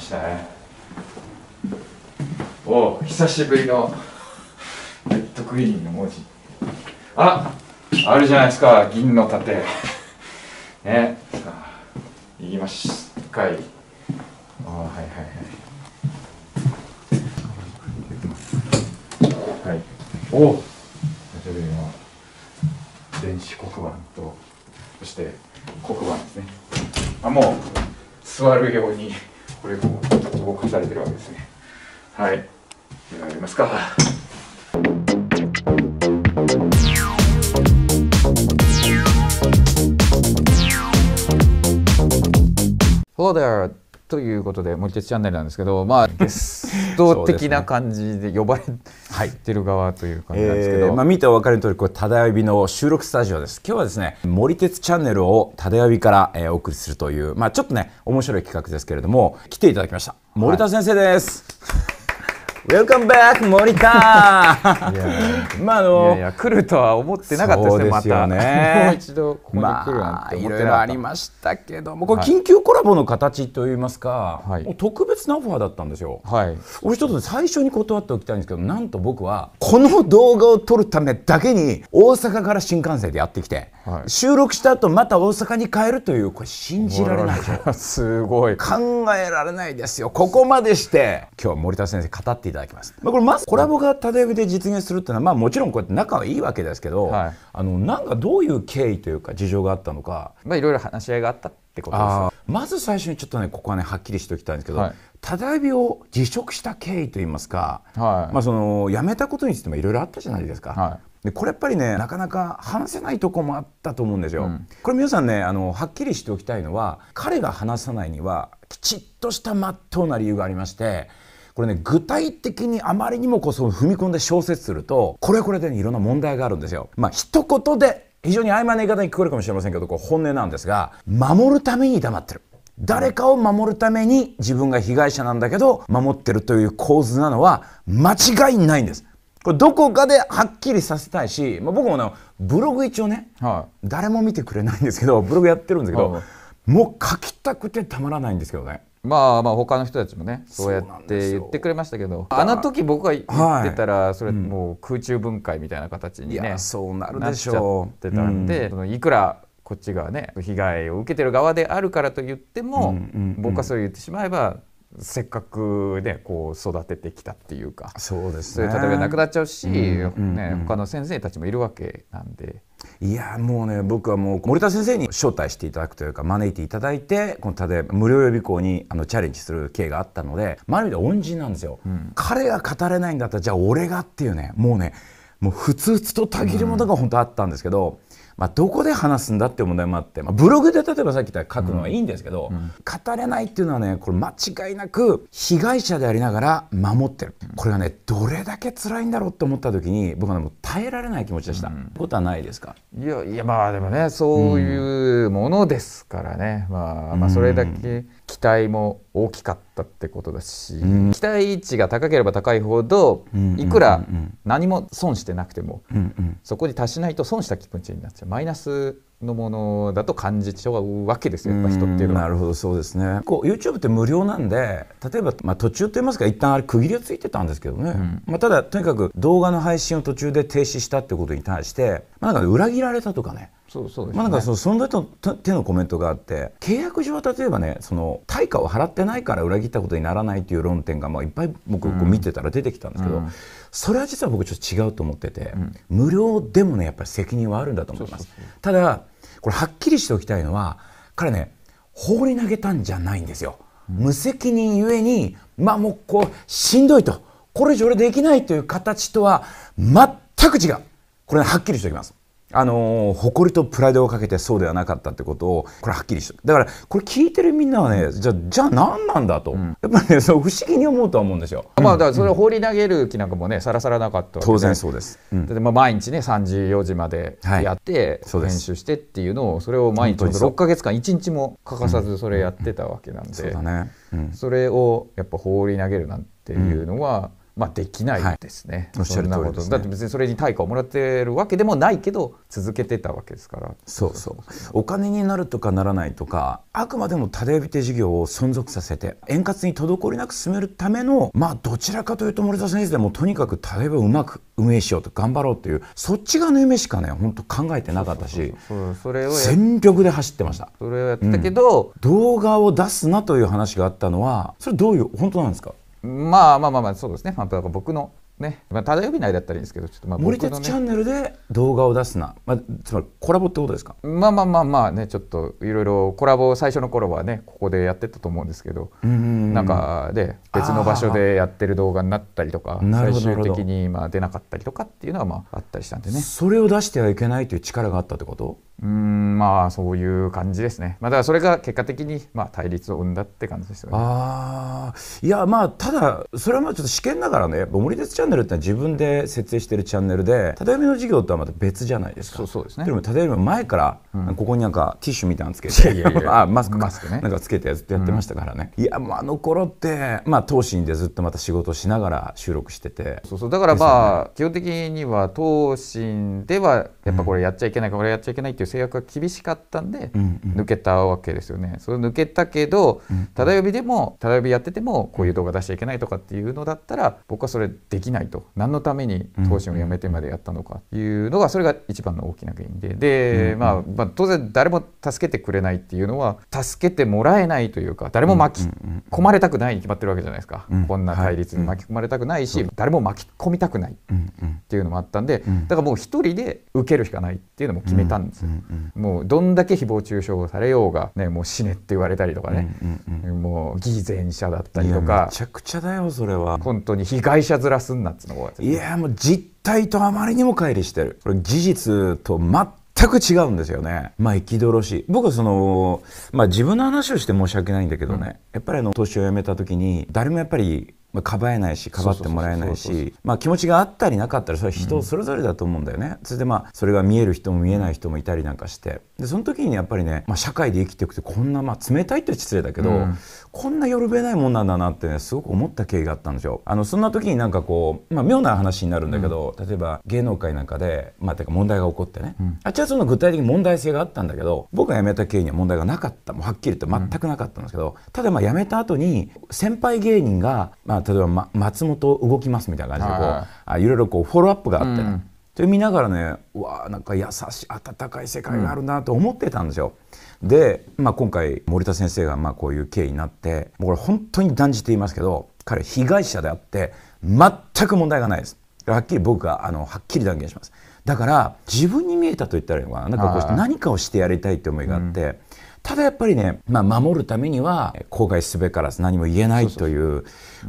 ましたねおお久しぶりのレッドクイーンの文字ああるじゃないですか銀の盾ねさあいきましすかいあはいはいはいはいおお久しぶりの電子黒板とそして黒板ですねあもう座るようにこれも動かされてるわけですねはいではやりますか Hello there! ということで森鉄チャンネルなんですけど、まあ、ゲスト的な感じで呼ばれてる側という感じなんですけど、ねえー、まあ、見てお分かりの通りこれ「ただやび」の収録スタジオです今日はですね「森鉄チャンネル」を「ただやび」から、えー、お送りするという、まあ、ちょっとね面白い企画ですけれども来ていただきました森田先生です。はい Welcome back 森田 まああの来るとは思ってなかったですねまたねもう一度ここに来るなんて思ってなかった、まあ、ありましたけどもこれ緊急コラボの形といいますか、はい、特別なオファーだったんですよ、はい、俺ちょっと最初に断っておきたいんですけどなんと僕はこの動画を撮るためだけに大阪から新幹線でやってきて、はい、収録した後また大阪に帰るというこれ信じられない すごい考えられないですよここまでして今日は森田先生語っていただきます。まあ、これまずコラボがタダ呼びで実現するっていうのは、まあ、もちろんこうやって仲はいいわけですけど、はい、あのなんかどういう経緯というか事情があったのか、まあ、いろいろ話し合いがあったってことですまず最初にちょっとねここはねはっきりしておきたいんですけど、はいただいびを辞職した経緯といいますか、はい、まあ、その辞めたことについてもいろいろあったじゃないですか、はい、でこれやっぱりねなかなか話せないとこもあったと思うんですよ。うん、これ皆さんねあのはっきりしておきたいのは彼が話さないにはきちっとしたまっとうな理由がありましてこれね具体的にあまりにもこそ踏み込んで小説するとこれこれで、ね、いろんな問題があるんですよ。まあ一言で非常に曖昧な言い方に聞こえるかもしれませんけどこう本音なんですが守るために黙ってる。誰かを守るために自分が被害者なんだけど守ってるという構図なのは間違いないんです。これどこかではっきりさせたいし、まあ、僕もねブログ一応ね、はい、誰も見てくれないんですけどブログやってるんですけど、はい、もう書きたくてたまらないんですけどね。まあまあ他の人たちもねそうやって言ってくれましたけどあの時僕が言ってたらそれもう空中分解みたいな形にね、そうなるでしょうってたんで、うん、いくらこっちがね被害を受けてる側であるからと言っても、僕はそれ言ってしまえばせっかくねこう育ててきたっていうかそうです、ね、例えばなくなっちゃうし、うんね、うん、他の先生たちもいるわけなんで。いやもうね僕はもう森田先生に招待していただくというか招いていただいてこの例えば無料予備校にあのチャレンジする経があったのでまるで恩人なんですよ、うん、彼が語れないんだったらじゃあ俺がっていうねもうねもうふつふつとたぎるものが本当あったんですけど。うんまあ、どこで話すんだって問題もあって、まあ、ブログで例えばさっき言った書くのはいいんですけど、うんうん、語れないっていうのはねこれ間違いなく被害者でありながら守ってるこれがねどれだけ辛いんだろうって思った時に僕は、ね、もう耐えられない気持ちでした、うん、ことはないですかいやいやまあでもねそういうものですからね、まあ、まあそれだけ、期待も大きかったってことだし、うん、期待値が高ければ高いほど、いくら何も損してなくても、うんうん、そこに達しないと損した気分値になっちゃうマイナスのものだと感じちゃうわけですよやっぱ人っていうのは。なるほどそうですねこう YouTube って無料なんで例えば、まあ、途中と言いますか一旦あれ区切りはついてたんですけどね、うん、まあ、ただとにかく動画の配信を途中で停止したってことに対して、まあ、なんか裏切られたとかねそうそう、ね、まあなんかそのその人の手のコメントがあって契約上は例えばねその対価を払ってないから裏切ったことにならないという論点がまあいっぱい僕こう見てたら出てきたんですけど、うん、それは実は僕ちょっと違うと思ってて、うん、無料でもねやっぱり責任はあるんだと思います。ただこれはっきりしておきたいのは彼ね放り投げたんじゃないんですよ。無責任ゆえにまあもうこうしんどいとこれ以上俺できないという形とは全く違うこれ、はっきりしておきます。あの誇りとプライドをかけてそうではなかったってことをこれはっきりしてだからこれ聞いてるみんなはねじゃじゃあ何なんだと、うん、やっぱりねそう不思議に思うとは思うんですよ。まあだからそれを放り投げる気なんかもねさらさらなかった当然そうです。うん、でまあ毎日ね3時4時までやって、はい、編集してっていうのをそれを毎日6か月間1日も欠かさずそれやってたわけなんで、うん、それをやっぱ放り投げるなんていうのは、まあ、できないですね、はい、そんなこと、ね、だって別にそれに対価をもらってるわけでもないけど続けてたわけですからそうそうお金になるとかならないとかあくまでもたやびて事業を存続させて円滑に滞りなく進めるためのまあどちらかというと森田先生でもとにかくたやびをうまく運営しようと頑張ろうというそっち側の夢しかね本当考えてなかったしそれ全力で走ってましたそれをやったけど、うん、動画を出すなという話があったのはそれどういう本当なんですかまあまあまあまあそうですね。まあ、僕のね、まあ、ただ呼び内だったらいいんですけど、ちょっとまあ、ね、森鉄チャンネルで動画を出すな、まあ、つまりコラボってことですか。まあまあまあまあね、ちょっといろいろコラボ最初の頃はね、ここでやってたと思うんですけど、なんかで別の場所でやってる動画になったりとか、最終的にまあ出なかったりとかっていうのはまああったりしたんでね。それを出してはいけないという力があったってこと？うんまあそういう感じですね、まあ、だからそれが結果的にまあ対立を生んだって感じですよね。あいやまあただそれはまあちょっと試験ながらね「オムリデスチャンネル」ってのは自分で設定してるチャンネルでただいま」の授業とはまた別じゃないですか。そうそうですねでも縦読み前から、ここになんかティッシュみたいなのつけて、いやいや あマスクマスク、ね、なんかつけてやってやってましたからね。うん、いやもうあの頃ってまあ当心でずっとまた仕事しながら収録しててそうそうだからまあ、ね、基本的には当心ではやっぱこれやっちゃいけない、うん、これやっちゃいけないっていう制約が厳しかったんで、抜けたわけですよね。それ抜けたけど、ただ呼びでもただ呼びやっててもこういう動画出しちゃいけないとかっていうのだったら僕はそれできないと何のために投資をやめてまでやったのかっていうのがそれが一番の大きな原因でで、まあ、まあ当然誰も助けてくれないっていうのは助けてもらえないというか誰も巻き込まれたくないに決まってるわけじゃないですか、こんな対立に巻き込まれたくないし、誰も巻き込みたくないっていうのもあったんで、だからもう一人で受けるしかないっていうのも決めたんですよ、もうどんだけ誹謗中傷されようが、ね、もう死ねって言われたりとかね、うんうんうん、もう偽善者だったりとかめちゃくちゃだよそれは本当に被害者面すんなっつのこいやもう実態とあまりにも乖離してるこれ事実と全く違うんですよね。まあ、憤ろしい。僕はその、まあ自分の話をして申し訳ないんだけどね、うん、やっぱりあの、年を辞めた時に、誰もやっぱりまあ、かばえないしかばってもらえないし気持ちがあったりなかったりそれは人それぞれだと思うんだよね、うん、それでまあそれが見える人も見えない人もいたりなんかしてでその時にやっぱりね、まあ、社会で生きていくってこんな、まあ、冷たいって失礼だけど、うん、こんなよるべないもんなんだなってねすごく思った経緯があったんですよ。あのそんな時になんかこう、まあ、妙な話になるんだけど、うん、例えば芸能界なんかで、まあ、てか問題が起こってね、あっちはその具体的に問題性があったんだけど僕が辞めた経緯には問題がなかったもうはっきり言って全くなかったんですけど、ただまあ辞めた後に先輩芸人が、まあ例えば、ま、松本動きますみたいな感じでこう、はいあろいろこうフォローアップがあって、うん、それ見ながらねうわなんか優しい温かい世界があるなと思ってたんですよ。うん、で、まあ、今回森田先生がまあこういう経緯になってもうこれ本当に断じて言いますけど彼被害者であって全く問題がないです。はっきり僕はあのはっきり断言します。だから自分に見えたと言ったらいいのかななんかこう何かをしてやりたいって思いがあって、ただやっぱりね、まあ、守るためには後悔すべからず何も言えないという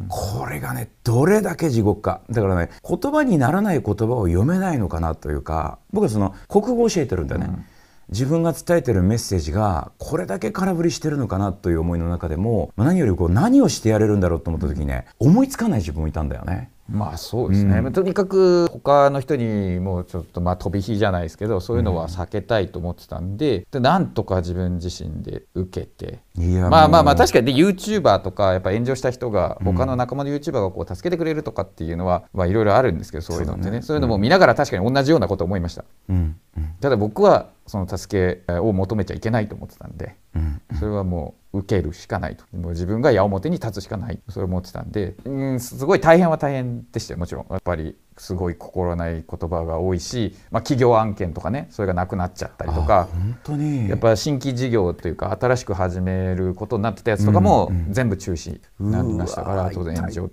これがねどれだけ地獄かだからね言葉にならない言葉を読めないのかなというか僕はその国語を教えてるんだよね。うん自分が伝えてるメッセージがこれだけ空振りしてるのかなという思いの中でも何よりこう何をしてやれるんだろうと思った時にね思いつかない自分もいたんだよね。まあそうですね、うん、とにかく他の人にもうちょっとまあ飛び火じゃないですけどそういうのは避けたいと思ってたんでうん、でなんとか自分自身で受けてまあまあまあ確かにユーチューバーとかやっぱ炎上した人が他の仲間のユーチューバーがこう助けてくれるとかっていうのはいろいろあるんですけどそういうのってね、ね、そういうのも見ながら確かに同じようなことを思いました、うんただ僕はその助けを求めちゃいけないと思ってたんで、うん、それはもう受けるしかないともう自分が矢面に立つしかないそれを思ってたんで、うん、すごい大変は大変でしたよもちろんやっぱりすごい心ない言葉が多いし、まあ、企業案件とかねそれがなくなっちゃったりとか本当にやっぱ新規事業というか新しく始めることになってたやつとかも全部中止になりましたから、うんうん、当然炎上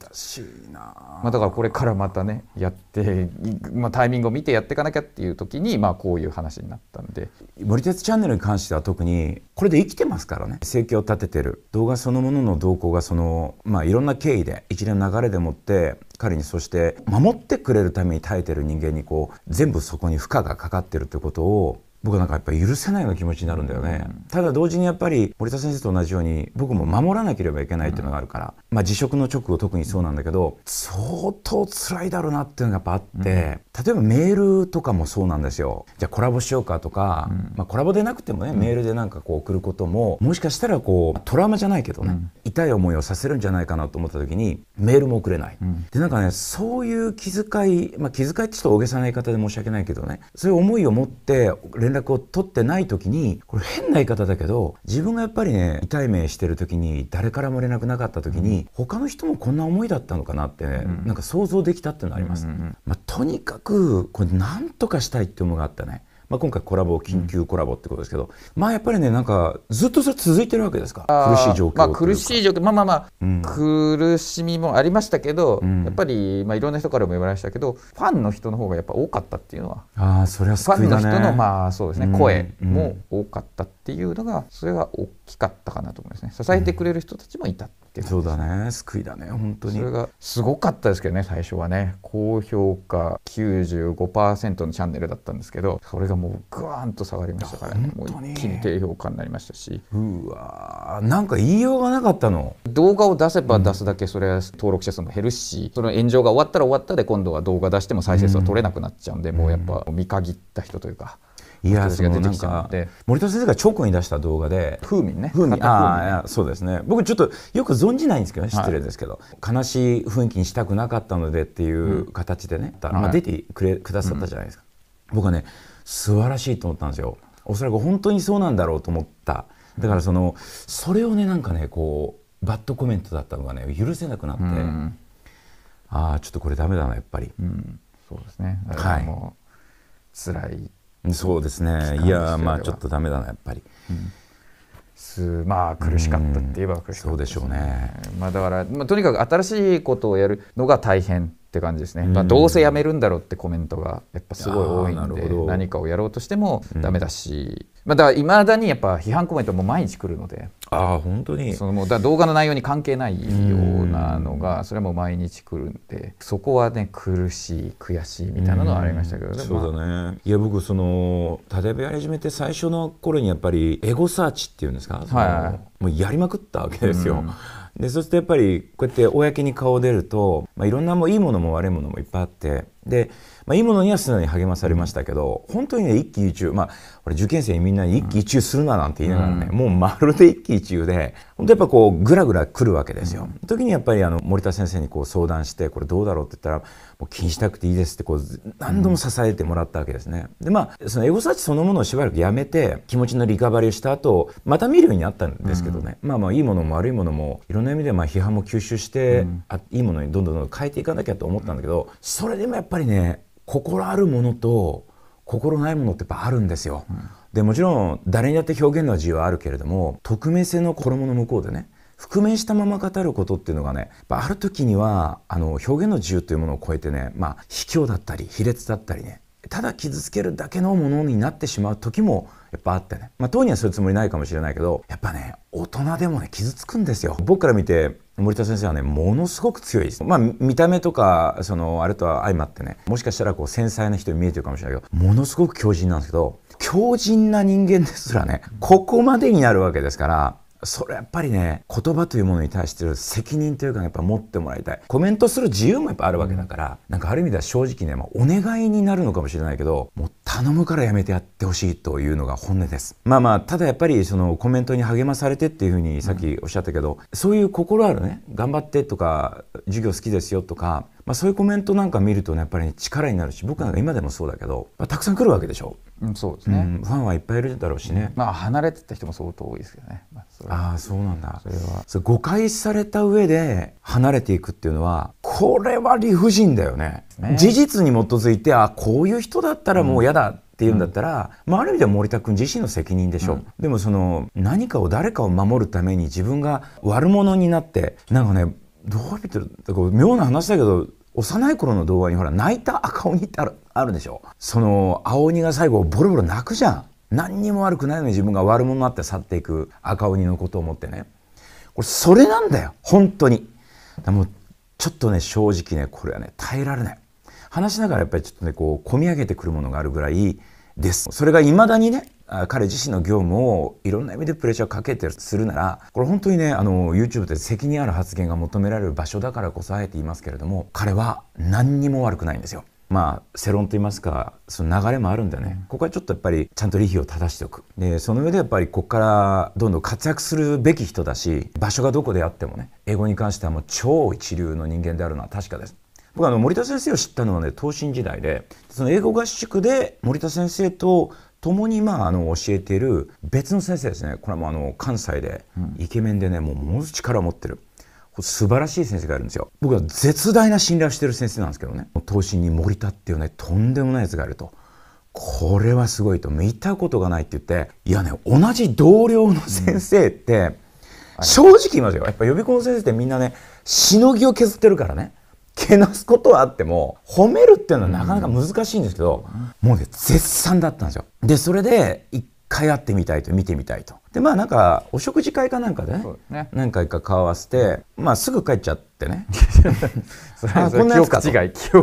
まあ、だからこれからまたねやって、まあ、タイミングを見てやっていかなきゃっていう時に、まあ、こういう話になったんで「森鉄チャンネル」に関しては特にこれで生きてますからね生計を立ててる動画そのものの動向がその、まあ、いろんな経緯で一連の流れでもって彼にそして守ってくれるために耐えてる人間にこう全部そこに負荷がかかってるってことを僕はなんかやっぱり許せないような気持ちになるんだよね、うん、ただ同時にやっぱり森田先生と同じように僕も守らなければいけないっていうのがあるから、うん、まあ辞職の直後特にそうなんだけど相当辛いだろうなっていうのがやっぱあって、うん、例えばメールとかもそうなんですよじゃあコラボしようかとか、まあコラボでなくてもねメールでなんかこう送ることももしかしたらこうトラウマじゃないけどね、痛い思いをさせるんじゃないかなと思った時にメールも送れない、でなんかねそういう気遣い、まあ、気遣いってちょっと大げさな言い方で申し訳ないけどねそういう思いを持って連絡を取ってない時にこれ変な言い方だけど自分がやっぱりね痛い目してる時に誰からも連絡なかった時に、うん、他の人もこんな思いだったのかなって、ね、うん、なんか想像できたっていうのあります、まあ、とにかくこれ何とかしたいって思うのがあったねまあ、今回コラボ緊急コラボってことですけど、うん、まあやっぱりねなんかずっとそれ続いてるわけですか苦しい状況まあ、苦しい状況まあまあまあ、うん、苦しみもありましたけど、うん、やっぱり、まあ、いろんな人からも言われましたけどファンの人の方がやっぱ多かったっていうのはあそれは、ね、ファンの人の、まあそうですね、声も多かったっていうのがそれは大きかったかなと思いますね支えてくれる人たちもいた。ってそうだね救いだね本当にそれがすごかったですけどね最初はね高評価95%のチャンネルだったんですけどそれがもうグワーンと下がりましたからねもう一気に低評価になりましたしうわなんか言いようがなかったの動画を出せば出すだけそれは登録者数も減るし、うん、その炎上が終わったら終わったで今度は動画出しても再生数は取れなくなっちゃうんで、うん、もうやっぱ見限った人というかいやそのなんか森戸先生が直後に出した動画で風味ね風味ああそうですね僕ちょっとよく存じないんですけど、ね、失礼ですけど、はい、悲しい雰囲気にしたくなかったのでっていう形でね、うん、まあ、出てくれくださったじゃないですか、僕はね素晴らしいと思ったんですよおそらく本当にそうなんだろうと思っただからそのそれをねなんかねこうバッドコメントだったのがね許せなくなって、うん、ああちょっとこれダメだなやっぱり、そうですねもう、はい、辛いそうですねいやまあちょっとダメだなやっぱり、うん、まあ苦しかったって言えば苦しかった、ね、そうでしょうね、まあ、だから、まあ、とにかく新しいことをやるのが大変って感じですね、まあ、どうせやめるんだろうってコメントがやっぱすごい多いんで何かをやろうとしてもダメだし、うん、まだいまだにやっぱ批判コメントも毎日来るのであ本当にそのもうだ動画の内容に関係ないようなのがそれはもう毎日来るんでそこはね苦しい悔しいみたいなのはありましたけど、そうだねいや僕その例えばやり始めて最初の頃にやっぱりエゴサーチっていうんですか、はい、もうやりまくったわけですよ。でそしてやっぱりこうやって公に顔を出ると、まあ、いろんなもいいものも悪いものもいっぱいあってでまあ、いいものには素直に励まされましたけど、本当にね、一喜一憂、まあ、俺受験生にみんなに一喜一憂するななんて言いながらね、うん、もうまるで一喜一憂で、本当やっぱこう、ぐらぐら来るわけですよ。うん、時にやっぱりあの、森田先生にこう相談して、これどうだろうって言ったら、もう気にしたくていいですって、こう、何度も支えてもらったわけですね。で、まあ、そのエゴサーチそのものをしばらくやめて、気持ちのリカバリーをした後、また見るようになったんですけどね、うん、まあまあ、いいものも悪いものも、いろんな意味でまあ批判も吸収して、あいいものにどんどんどんどん変えていかなきゃと思ったんだけど、それでもやっぱりね、心あるものと心ないものってやっぱあるんですよ。うん、でもちろん誰にだって表現の自由はあるけれども匿名性の衣の向こうでね覆面したまま語ることっていうのがねある時にはあの表現の自由というものを超えてね、まあ、卑怯だったり卑劣だったりねただ傷つけるだけのものになってしまう時もやっぱあってね、まあ、当人はそういうつもりないかもしれないけどやっぱね大人でもね傷つくんですよ僕から見て森田先生はねものすごく強いですまあ見た目とかそのあれとは相まってねもしかしたらこう繊細な人に見えてるかもしれないけどものすごく強靭なんですけど強靭な人間ですらねここまでになるわけですからそれやっぱりね言葉というものに対してる責任というかやっぱ持ってもらいたいコメントする自由もやっぱあるわけだから、なんかある意味では正直ね、まあ、お願いになるのかもしれないけどもう頼むからやめてやってほしいというのが本音ですまあまあただやっぱりそのコメントに励まされてっていうふうにさっきおっしゃったけど、うん、そういう心あるね頑張ってとか授業好きですよとかまあ、そういうコメントなんか見ると、ね、やっぱり、力になるし僕なんか今でもそうだけど、まあ、たくさん来るわけでしょ、うん、そうですね、うん、ファンはいっぱいいるだろうしね、まあ離れてた人も相当多いですけどね、まあああそうなんだそれはそれ誤解された上で離れていくっていうのはこれは理不尽だよね、ね、事実に基づいてあこういう人だったらもう嫌だ、うんっていうんだったら、うん、まあ、ある意味では森田君自身の責任でしょう、うん、でもその何かを誰かを守るために自分が悪者になってなんかねどう見てるだから妙な話だけど幼い頃の童話にほら泣いた赤鬼ってあるあるでしょその青鬼が最後ボロボロ泣くじゃん何にも悪くないのに自分が悪者になって去っていく赤鬼のことを思ってねこれそれなんだよ本当にもうちょっとね正直ねこれはね耐えられない話しながらやっぱりちょっとねこう込み上げてくるものがあるぐらいですそれが未だにね彼自身の業務をいろんな意味でプレッシャーかけてするならこれ本当にねあの YouTube で責任ある発言が求められる場所だからこそあえて言いますけれども彼は何にも悪くないんですよまあ、世論といいますかその流れもあるんだよね、ここはちょっとやっぱりちゃんと利益を正しておくでその上でやっぱりここからどんどん活躍するべき人だし場所がどこであってもね英語に関してはもう超一流の人間であるのは確かです僕あの森田先生を知ったのはね東進時代でその英語合宿で森田先生と共にまああの教えている別の先生ですねこれはもうあの関西でイケメンでねもうものす力を持ってる素晴らしい先生がいるんですよ。僕は絶大な信頼をしてる先生なんですけどね。投資に森田っていうね、とんでもないやつがいると。これはすごいと。見たことがないって言って、いやね、同じ同僚の先生って、うん、正直言いますよ。やっぱ予備校の先生ってみんなね、しのぎを削ってるからね。けなすことはあっても褒めるっていうのはなかなか難しいんですけど、うん、もうね絶賛だったんですよでそれで一回会ってみたいと見てみたいとでまあなんかお食事会かなんかでね、ね、何回か顔合わせて、まあ、すぐ帰っちゃってね あこんなやつか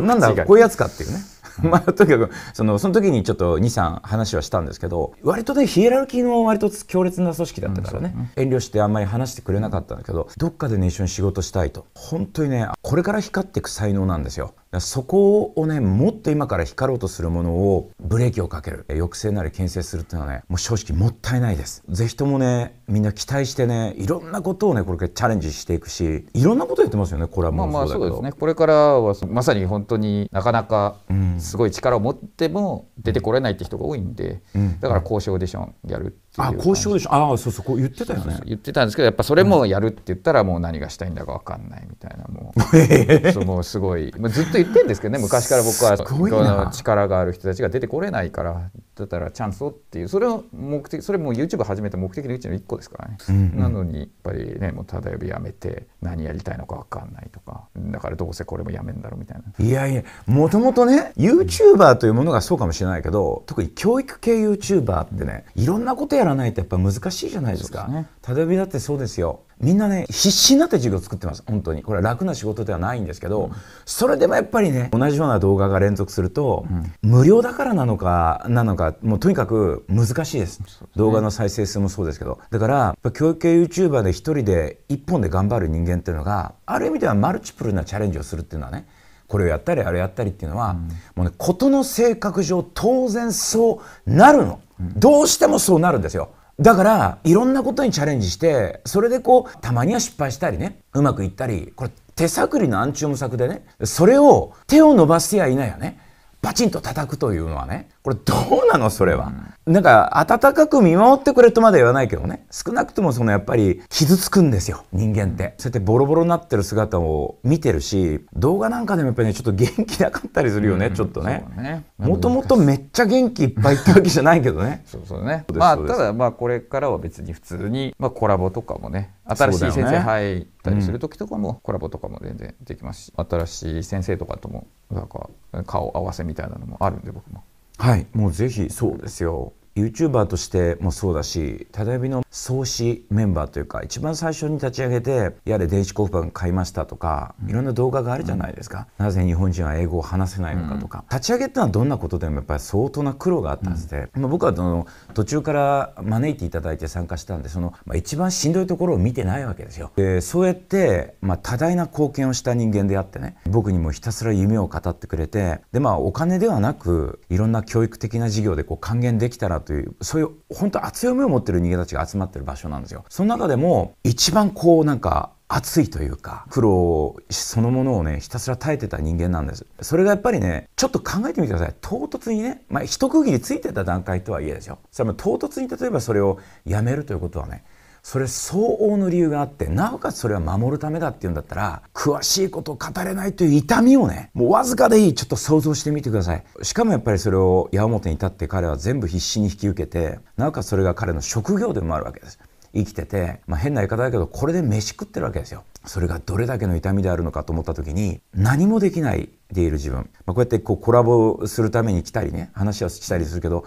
なんだこういうやつかっていうねまあ、とにかくそのその時にちょっと23話はしたんですけど割とねヒエラルキーの割と強烈な組織だったからねうんね、遠慮してあんまり話してくれなかったんだけどどっかでね一緒に仕事したいと本当にねこれから光っていく才能なんですよそこをねもっと今から光ろうとするものをブレーキをかける抑制なり牽制するっていうのはねもう正直もったいないです是非ともねみんな期待してねいろんなことをねこれからチャレンジしていくしいろんなことやってますよねこれはもうまあまあそうですねこれからはまさに本当になかなかすごい力を持っても出てこれないって人が多いんで、うん、だから交渉ションやるあ交渉でしょああそうそうこう言ってたよね言ってたんですけどやっぱそれもやるって言ったらもう何がしたいんだか分かんないみたいなもうそのすごい、まあ、ずっと言ってるんですけどね昔から僕はこの力がある人たちが出てこれないからだったらチャンスをっていうそれを目的それも YouTube 始めた目的のうちの1個ですからね、うんうん、なのにやっぱりねもうただ呼びやめて何やりたいのか分かんないとかだからどうせこれもやめんだろうみたいないやいやもともとね YouTuber というものがそうかもしれないけど特に教育系 YouTuber ってねいろんなことやらないとやっぱ難しいじゃないですか。すね、ただよだってそうですよみんなね必死になって授業を作ってます本当にこれは楽な仕事ではないんですけど、うん、それでもやっぱりね同じような動画が連続すると、うん、無料だからなのかなのかもうとにかく難しいです、ね、動画の再生数もそうですけどだから教育系 YouTuber で一人で一本で頑張る人間っていうのがある意味ではマルチプルなチャレンジをするっていうのはねこれをやったりあれやったりっていうのは、うん、もうね事の性格上当然そうなるの、どうしてもそうなるんですよだから、いろんなことにチャレンジして、それでこう、たまには失敗したりね、うまくいったり、これ手探りの暗中無策でね、それを手を伸ばすやいなやね、バチンと叩くというのはね、これどうなのそれは、なんか温かく見守ってくれとまでは言わないけどね少なくともそのやっぱり傷つくんですよ人間って、そうやってボロボロになってる姿を見てるし動画なんかでもやっぱりねちょっと元気なかったりするよね、ちょっとね、もともとめっちゃ元気いっぱいってわけじゃないけどね そうそうねまあただまあこれからは別に普通に、まあ、コラボとかもね新しい先生入ったりする時とかも、コラボとかも全然できますし新しい先生とかともなんか顔合わせみたいなのもあるんで僕も。はいもうぜひそうですよ YouTuber としてもそうだし、ただやの創始メンバーというか、一番最初に立ち上げて、やれ電子黒板買いましたとか、いろんな動画があるじゃないですか。うん、なぜ日本人は英語を話せないのかとか、うん、立ち上げってのはどんなことでもやっぱり相当な苦労があったはずで、うん、まあ、僕はその途中から招いていただいて参加したんで、その、まあ、一番しんどいところを見てないわけですよ。で、そうやって、まあ、多大な貢献をした人間であってね、僕にもひたすら夢を語ってくれて、で、まあ、お金ではなく、いろんな教育的な事業でこう還元できたらという、そういう本当熱い思いを持ってる人間たちが集まってる場所なんですよ。その中でも一番こうなんか熱いというか苦労そのものをねひたすら耐えてた人間なんですそれがやっぱりねちょっと考えてみてください唐突にねまあ一区切りついてた段階とはいえですよそれも唐突に例えばそれをやめるということはねそれ相応の理由があってなおかつそれは守るためだっていうんだったら詳しいことを語れないという痛みをねもうわずかでいいちょっと想像してみてくださいしかもやっぱりそれを矢面に立って彼は全部必死に引き受けてなおかつそれが彼の職業でもあるわけです生きてて、まあ、変な言い方だけどこれで飯食ってるわけですよそれがどれだけの痛みであるのかと思った時に何もできないでいる自分、まあ、こうやってこうコラボするために来たりね話はしたりするけど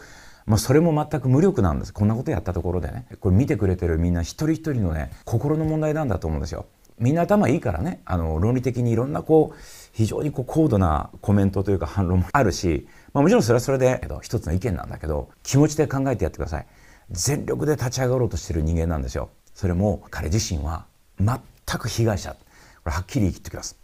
まあ、それも全く無力なんですこんなことやったところでねこれ見てくれてるみんな一人一人のね心の問題なんだと思うんですよ。みんな頭いいからねあの論理的にいろんなこう非常にこう高度なコメントというか反論もあるし、まあ、もちろんそれはそれで、えっと、一つの意見なんだけど気持ちで考えてやってください全力で立ち上がろうとしてる人間なんですよそれも彼自身は全く被害者これはっきり言ってきます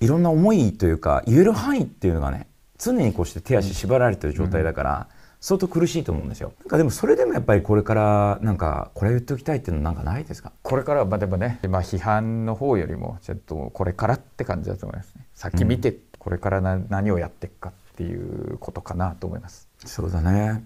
いろんな思いというか言える範囲っていうのがね常にこうして手足縛られてる状態だから、相当苦しいと思うんですよ。なんかでもそれでもやっぱりこれからなんかこれ言っておきたいっていうのなんかないですかこれからはまあでもね、まあ、批判の方よりもちょっとこれからって感じだと思いますね。先見てこれからな、何をやっていくかっていうことかなと思います。そうだね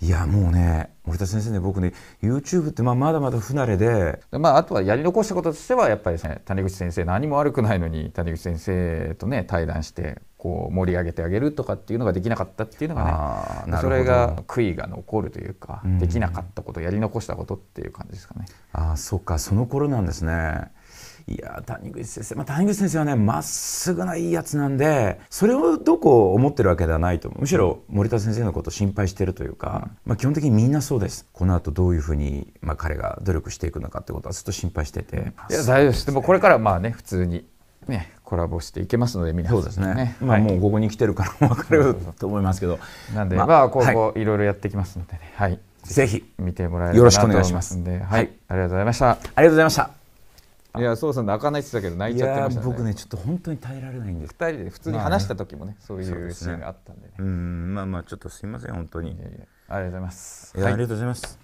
いやもうね森田先生ね僕ね YouTube ってまあまだまだ不慣れで、まあ、あとはやり残したこととしてはやっぱり、ですね、谷口先生何も悪くないのに谷口先生とね対談してこう盛り上げてあげるとかっていうのができなかったっていうのがねそれが悔いが残るというか、うん、できなかったことやり残したことっていう感じですかね。あそうかその頃なんですねいや谷口先生、まあ、谷口先生はねまっすぐないいやつなんでそれをどこ思ってるわけではないとむしろ森田先生のことを心配してるというか、うん、まあ、基本的にみんなそうですこの後どういうふうに、まあ、彼が努力していくのかってことはずっと心配してて、いや大丈夫ですでもこれからまあね普通にね、コラボしていけますので皆さん、ね、そうですね、まあ、はい、もうここに来てるから分かると思いますけどなんで、まあ、今後いろいろやっていきますのでね、はい、ぜひ見てもらえればくお願いしますんで、はい、はい、ありがとうございましたありがとうございましたいや、そうさん泣かないってたけど泣いちゃってましたね。僕ねちょっと本当に耐えられないんです。二人で普通に話した時もね、そういうシーンがあったんでね。うん、まあまあちょっとすみません本当に。ありがとうございます。はい、ありがとうございます。